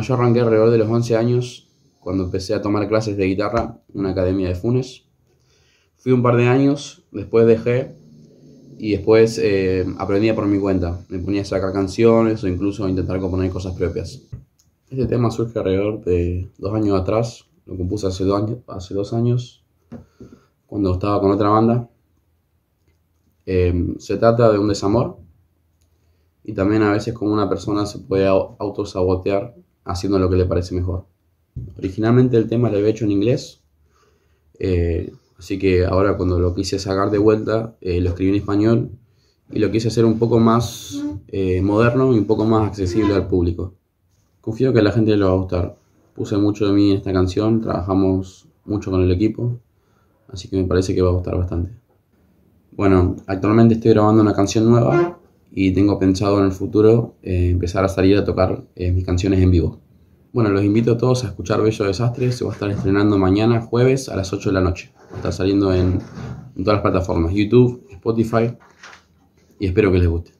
yo arranqué alrededor de los 11 años cuando empecé a tomar clases de guitarra en una academia de Funes. Fui un par de años, después dejé y después eh, aprendía por mi cuenta. Me ponía a sacar canciones o incluso a intentar componer cosas propias. Este tema surge alrededor de dos años atrás. Lo compuse hace dos años, hace dos años cuando estaba con otra banda. Em, se trata de un desamor y también a veces como una persona se puede autosabotear haciendo lo que le parece mejor. Originalmente el tema lo había hecho en inglés, eh, así que ahora cuando lo quise sacar de vuelta, eh, lo escribí en español y lo quise hacer un poco más eh, moderno y un poco más accesible al público. Confío que a la gente le va a gustar. Puse mucho de mí en esta canción, trabajamos mucho con el equipo, así que me parece que va a gustar bastante. Bueno, actualmente estoy grabando una canción nueva y tengo pensado en el futuro empezar a salir a tocar mis canciones en vivo. Bueno, los invito a todos a escuchar Bello Desastre. Se va a estar estrenando mañana, jueves, a las 8 de la noche. Va a estar saliendo en, en todas las plataformas, YouTube, Spotify. Y espero que les guste.